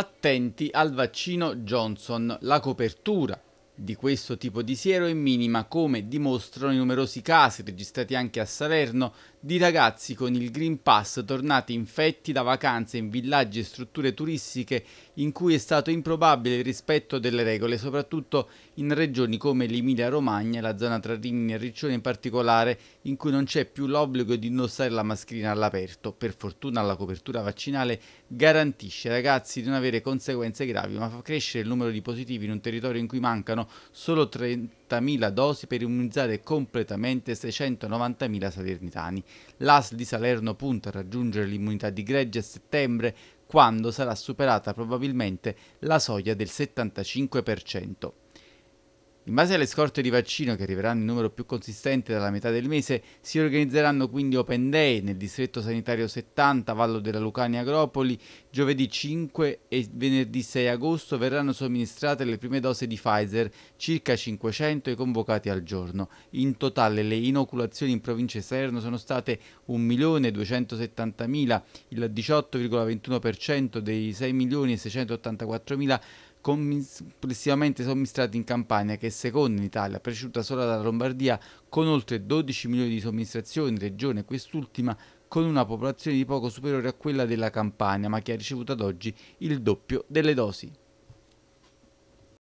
attenti al vaccino Johnson, la copertura di questo tipo di siero è minima, come dimostrano i numerosi casi registrati anche a Salerno di ragazzi con il Green Pass tornati infetti da vacanze in villaggi e strutture turistiche in cui è stato improbabile il rispetto delle regole, soprattutto in regioni come l'Emilia-Romagna e la zona tra Rimini e Riccione in particolare, in cui non c'è più l'obbligo di indossare la mascherina all'aperto. Per fortuna la copertura vaccinale garantisce ai ragazzi di non avere conseguenze gravi, ma fa crescere il numero di positivi in un territorio in cui mancano solo 30.000 dosi per immunizzare completamente 690.000 salernitani. L'ASL di Salerno punta a raggiungere l'immunità di gregge a settembre, quando sarà superata probabilmente la soglia del 75%. In base alle scorte di vaccino che arriveranno in numero più consistente dalla metà del mese, si organizzeranno quindi Open Day nel distretto sanitario 70, Vallo della Lucania Agropoli, giovedì 5 e venerdì 6 agosto verranno somministrate le prime dose di Pfizer, circa 500 i convocati al giorno. In totale le inoculazioni in provincia di Salerno sono state 1.270.000, il 18,21% dei 6.684.000 complessivamente somministrati in Campania, che è seconda in Italia, preceduta solo dalla Lombardia, con oltre 12 milioni di somministrazioni, regione quest'ultima con una popolazione di poco superiore a quella della Campania, ma che ha ricevuto ad oggi il doppio delle dosi.